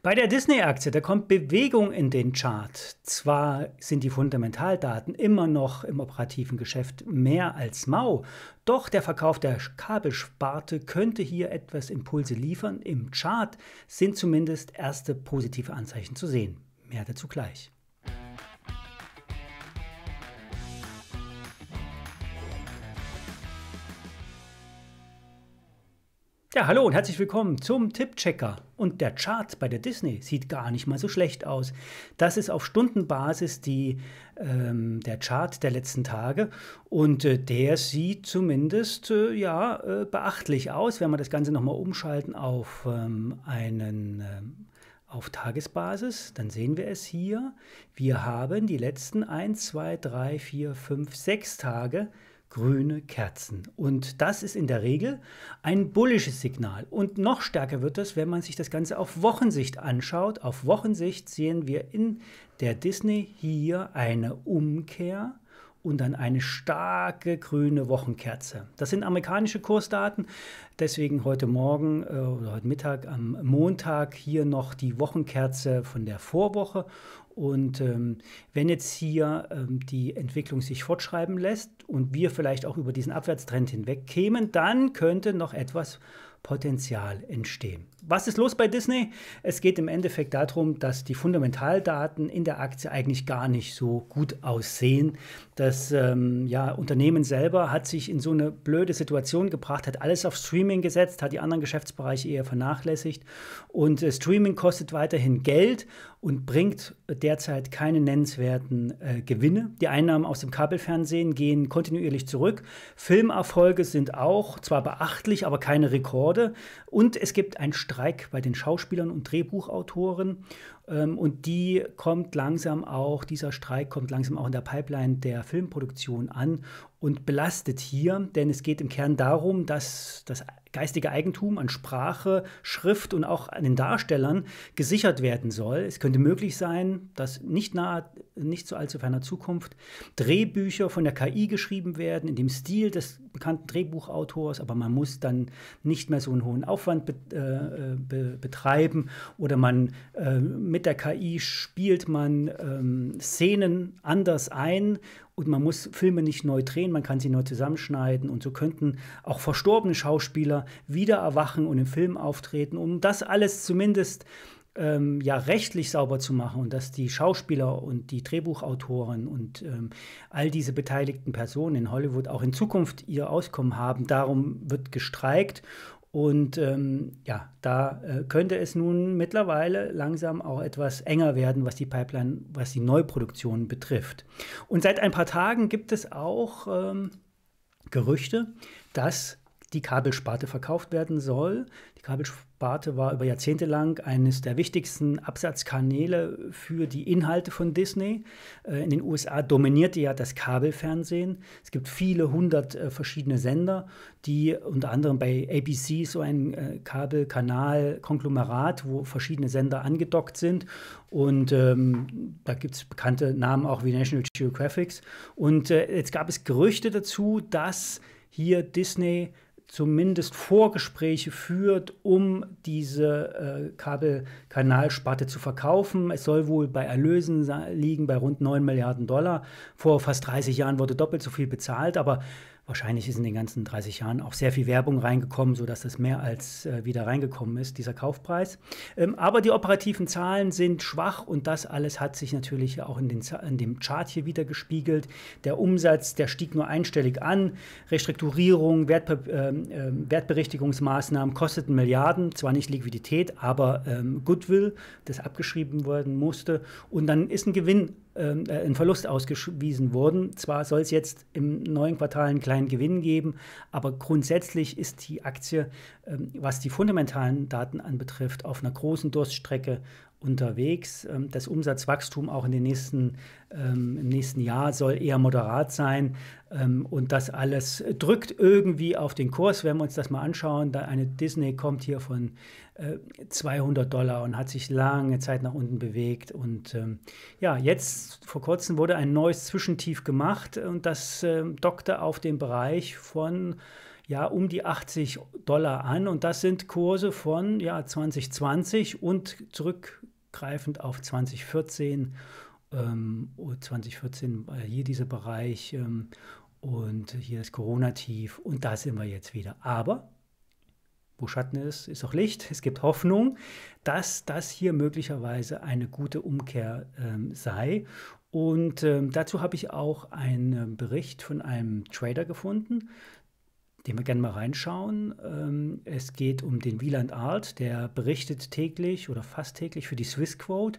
Bei der Disney-Aktie, da kommt Bewegung in den Chart. Zwar sind die Fundamentaldaten immer noch im operativen Geschäft mehr als mau, doch der Verkauf der Kabelsparte könnte hier etwas Impulse liefern. Im Chart sind zumindest erste positive Anzeichen zu sehen. Mehr dazu gleich. Ja, hallo und herzlich willkommen zum Tippchecker. Und der Chart bei der Disney sieht gar nicht mal so schlecht aus. Das ist auf Stundenbasis die, ähm, der Chart der letzten Tage und äh, der sieht zumindest äh, ja, äh, beachtlich aus, wenn wir das Ganze nochmal umschalten auf ähm, einen... Ähm, auf Tagesbasis, dann sehen wir es hier. Wir haben die letzten 1, 2, 3, 4, 5, 6 Tage grüne Kerzen. Und das ist in der Regel ein bullisches Signal. Und noch stärker wird es, wenn man sich das Ganze auf Wochensicht anschaut. Auf Wochensicht sehen wir in der Disney hier eine Umkehr und dann eine starke grüne Wochenkerze. Das sind amerikanische Kursdaten, deswegen heute Morgen äh, oder heute Mittag am Montag hier noch die Wochenkerze von der Vorwoche und ähm, wenn jetzt hier ähm, die Entwicklung sich fortschreiben lässt und wir vielleicht auch über diesen Abwärtstrend hinweg kämen, dann könnte noch etwas Potenzial entstehen. Was ist los bei Disney? Es geht im Endeffekt darum, dass die Fundamentaldaten in der Aktie eigentlich gar nicht so gut aussehen. Das ähm, ja, Unternehmen selber hat sich in so eine blöde Situation gebracht, hat alles auf Streaming gesetzt, hat die anderen Geschäftsbereiche eher vernachlässigt. Und äh, Streaming kostet weiterhin Geld und bringt derzeit keine nennenswerten äh, Gewinne. Die Einnahmen aus dem Kabelfernsehen gehen kontinuierlich zurück. Filmerfolge sind auch zwar beachtlich, aber keine Rekorde. Und es gibt ein Streit Streik bei den Schauspielern und Drehbuchautoren ähm, und die kommt langsam auch, dieser Streik kommt langsam auch in der Pipeline der Filmproduktion an und belastet hier, denn es geht im Kern darum, dass das geistige Eigentum an Sprache, Schrift und auch an den Darstellern gesichert werden soll. Es könnte möglich sein, dass nicht nahe, nicht so allzu ferner Zukunft Drehbücher von der KI geschrieben werden in dem Stil des bekannten Drehbuchautors, aber man muss dann nicht mehr so einen hohen Aufwand be äh, äh, be betreiben oder man äh, mit der KI spielt man ähm, Szenen anders ein und man muss Filme nicht neu drehen, man kann sie neu zusammenschneiden und so könnten auch verstorbene Schauspieler wieder erwachen und im Film auftreten, um das alles zumindest ähm, ja rechtlich sauber zu machen und dass die Schauspieler und die Drehbuchautoren und ähm, all diese beteiligten Personen in Hollywood auch in Zukunft ihr Auskommen haben. Darum wird gestreikt und ähm, ja, da äh, könnte es nun mittlerweile langsam auch etwas enger werden, was die Pipeline, was die Neuproduktion betrifft. Und seit ein paar Tagen gibt es auch ähm, Gerüchte, dass die Kabelsparte verkauft werden soll. Kabelsparte war über Jahrzehnte lang eines der wichtigsten Absatzkanäle für die Inhalte von Disney. Äh, in den USA dominierte ja das Kabelfernsehen. Es gibt viele hundert äh, verschiedene Sender, die unter anderem bei ABC so ein äh, Kabelkanal-Konglomerat, wo verschiedene Sender angedockt sind. Und ähm, da gibt es bekannte Namen auch wie National Geographic. Und äh, jetzt gab es Gerüchte dazu, dass hier Disney zumindest Vorgespräche führt, um diese äh, Kabelkanalsparte zu verkaufen. Es soll wohl bei Erlösen liegen, bei rund 9 Milliarden Dollar. Vor fast 30 Jahren wurde doppelt so viel bezahlt, aber Wahrscheinlich ist in den ganzen 30 Jahren auch sehr viel Werbung reingekommen, sodass das mehr als äh, wieder reingekommen ist, dieser Kaufpreis. Ähm, aber die operativen Zahlen sind schwach und das alles hat sich natürlich auch in, den, in dem Chart hier wieder gespiegelt. Der Umsatz, der stieg nur einstellig an. Restrukturierung, Wertbe äh, Wertberichtigungsmaßnahmen kosteten Milliarden, zwar nicht Liquidität, aber ähm, Goodwill, das abgeschrieben werden musste. Und dann ist ein Gewinn ein ähm, äh, Verlust ausgewiesen wurden. Zwar soll es jetzt im neuen Quartal einen kleinen Gewinn geben, aber grundsätzlich ist die Aktie, ähm, was die fundamentalen Daten anbetrifft, auf einer großen Durststrecke unterwegs. Ähm, das Umsatzwachstum auch in den nächsten, ähm, im nächsten Jahr soll eher moderat sein. Ähm, und das alles drückt irgendwie auf den Kurs. Wenn wir uns das mal anschauen, eine Disney kommt hier von 200 äh, Dollar und hat sich lange Zeit nach unten bewegt. Und ja, jetzt vor kurzem wurde ein neues Zwischentief gemacht und das dockte auf den Bereich von ja um die 80 Dollar an und das sind Kurse von ja 2020 und zurückgreifend auf 2014 ähm, 2014 war hier dieser Bereich ähm, und hier ist Corona-Tief und da sind wir jetzt wieder. Aber wo Schatten ist, ist auch Licht. Es gibt Hoffnung, dass das hier möglicherweise eine gute Umkehr ähm, sei. Und ähm, dazu habe ich auch einen ähm, Bericht von einem Trader gefunden, den wir gerne mal reinschauen. Ähm, es geht um den Wieland Art, der berichtet täglich oder fast täglich für die Swiss Quote,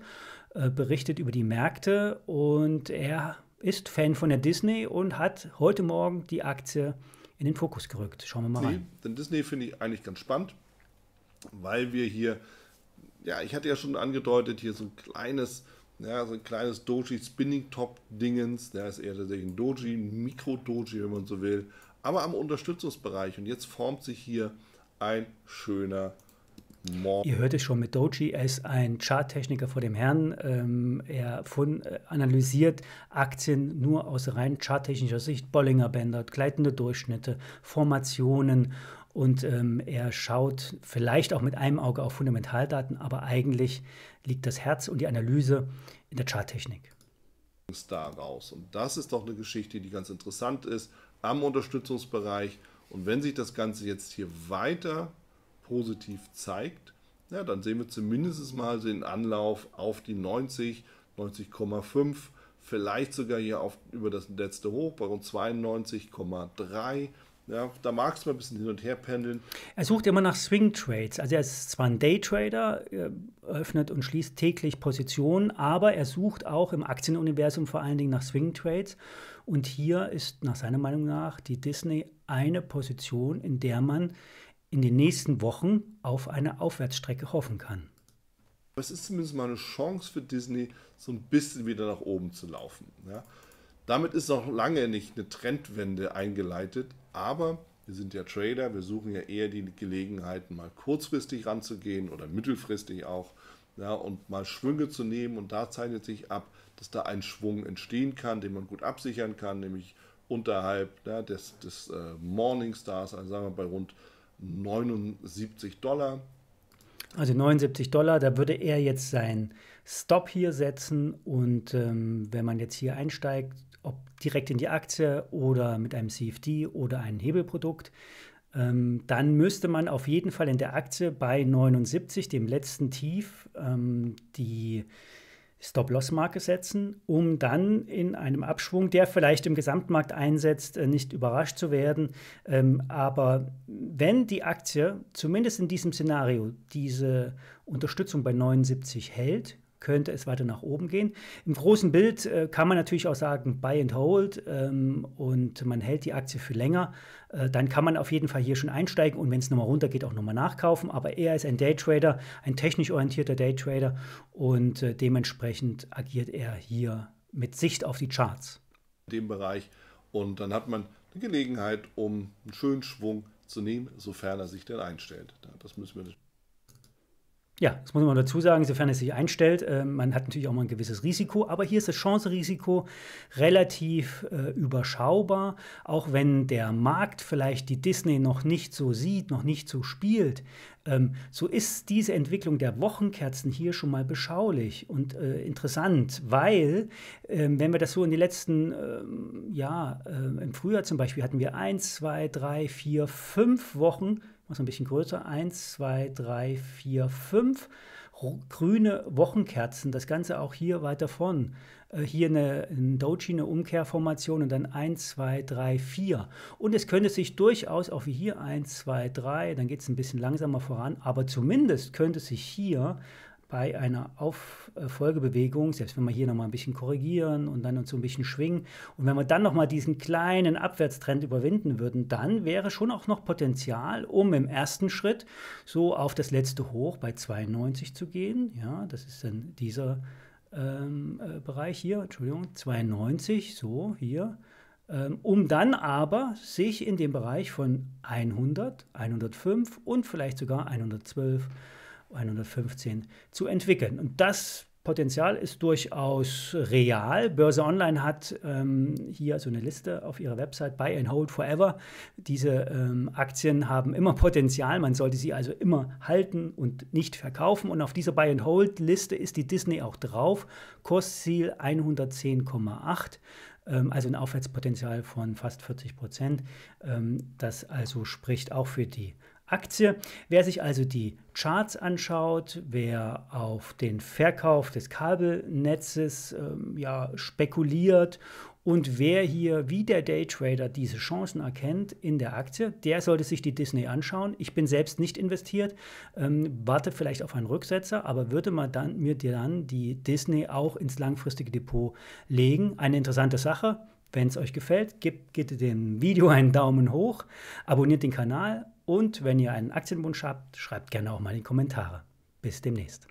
äh, berichtet über die Märkte und er ist Fan von der Disney und hat heute Morgen die Aktie in den Fokus gerückt. Schauen wir mal rein. Denn Disney finde ich eigentlich ganz spannend, weil wir hier, ja, ich hatte ja schon angedeutet, hier so ein kleines ja, so ein kleines Doji Spinning Top Dingens, da ist eher tatsächlich ein Doji, ein Mikro Doji, wenn man so will, aber am Unterstützungsbereich. Und jetzt formt sich hier ein schöner Morgen. Ihr hört es schon mit Doji, er ist ein Charttechniker vor dem Herrn. Ähm, er von, äh, analysiert Aktien nur aus rein charttechnischer Sicht, Bollinger Bänder, gleitende Durchschnitte, Formationen und ähm, er schaut vielleicht auch mit einem Auge auf Fundamentaldaten, aber eigentlich liegt das Herz und die Analyse in der Charttechnik. Da Und das ist doch eine Geschichte, die ganz interessant ist am Unterstützungsbereich. Und wenn sich das Ganze jetzt hier weiter positiv zeigt, ja, dann sehen wir zumindest mal den Anlauf auf die 90, 90,5, vielleicht sogar hier auf, über das letzte Hoch bei rund 92,3. Ja, da mag es mal ein bisschen hin und her pendeln. Er sucht immer nach Swing Trades. Also er ist zwar ein Day Trader, öffnet und schließt täglich Positionen, aber er sucht auch im Aktienuniversum vor allen Dingen nach Swing Trades. Und hier ist nach seiner Meinung nach die Disney eine Position, in der man in den nächsten Wochen auf eine Aufwärtsstrecke hoffen kann. Es ist zumindest mal eine Chance für Disney, so ein bisschen wieder nach oben zu laufen. Ja? Damit ist noch lange nicht eine Trendwende eingeleitet, aber wir sind ja Trader, wir suchen ja eher die Gelegenheiten, mal kurzfristig ranzugehen oder mittelfristig auch ja, und mal Schwünge zu nehmen. Und da zeichnet sich ab, dass da ein Schwung entstehen kann, den man gut absichern kann, nämlich unterhalb ja, des, des äh, Morningstars, also sagen wir bei rund 79 Dollar. Also 79 Dollar, da würde er jetzt seinen Stop hier setzen und ähm, wenn man jetzt hier einsteigt, ob direkt in die Aktie oder mit einem CFD oder einem Hebelprodukt, ähm, dann müsste man auf jeden Fall in der Aktie bei 79, dem letzten Tief, ähm, die Stop-Loss-Marke setzen, um dann in einem Abschwung, der vielleicht im Gesamtmarkt einsetzt, äh, nicht überrascht zu werden. Ähm, aber wenn die Aktie zumindest in diesem Szenario diese Unterstützung bei 79 hält könnte es weiter nach oben gehen. Im großen Bild äh, kann man natürlich auch sagen, buy and hold ähm, und man hält die Aktie für länger. Äh, dann kann man auf jeden Fall hier schon einsteigen und wenn es nochmal runtergeht, auch nochmal nachkaufen. Aber er ist ein Daytrader, ein technisch orientierter Daytrader und äh, dementsprechend agiert er hier mit Sicht auf die Charts. In dem Bereich und dann hat man die Gelegenheit, um einen schönen Schwung zu nehmen, sofern er sich denn einstellt. Das müssen wir natürlich ja, das muss man dazu sagen, sofern es sich einstellt. Äh, man hat natürlich auch mal ein gewisses Risiko, aber hier ist das Chancenrisiko relativ äh, überschaubar. Auch wenn der Markt vielleicht die Disney noch nicht so sieht, noch nicht so spielt, ähm, so ist diese Entwicklung der Wochenkerzen hier schon mal beschaulich und äh, interessant, weil, ähm, wenn wir das so in den letzten, ähm, ja, äh, im Frühjahr zum Beispiel hatten wir eins, zwei, drei, vier, fünf Wochen Mach es ein bisschen größer, 1, 2, 3, 4, 5 grüne Wochenkerzen, das Ganze auch hier weiter vorn. Äh, hier eine, ein Doji, eine Umkehrformation und dann 1, 2, 3, 4. Und es könnte sich durchaus auch wie hier 1, 2, 3, dann geht es ein bisschen langsamer voran, aber zumindest könnte sich hier bei einer Auffolgebewegung, äh, selbst wenn wir hier nochmal ein bisschen korrigieren und dann uns so ein bisschen schwingen, und wenn wir dann nochmal diesen kleinen Abwärtstrend überwinden würden, dann wäre schon auch noch Potenzial, um im ersten Schritt so auf das letzte Hoch bei 92 zu gehen. Ja, das ist dann dieser ähm, äh, Bereich hier, Entschuldigung, 92, so hier ähm, um dann aber sich in dem Bereich von 100, 105 und vielleicht sogar 112 115 zu entwickeln. Und das Potenzial ist durchaus real. Börse Online hat ähm, hier so eine Liste auf ihrer Website, Buy and Hold Forever. Diese ähm, Aktien haben immer Potenzial, man sollte sie also immer halten und nicht verkaufen. Und auf dieser Buy and Hold Liste ist die Disney auch drauf. Kursziel 110,8 ähm, also ein Aufwärtspotenzial von fast 40 Prozent. Ähm, das also spricht auch für die Aktie. Wer sich also die Charts anschaut, wer auf den Verkauf des Kabelnetzes ähm, ja, spekuliert und wer hier wie der Daytrader diese Chancen erkennt in der Aktie, der sollte sich die Disney anschauen. Ich bin selbst nicht investiert, ähm, warte vielleicht auf einen Rücksetzer, aber würde mal dann, mir dann die Disney auch ins langfristige Depot legen. Eine interessante Sache. Wenn es euch gefällt, gebt, gebt dem Video einen Daumen hoch, abonniert den Kanal und wenn ihr einen Aktienwunsch habt, schreibt gerne auch mal in die Kommentare. Bis demnächst.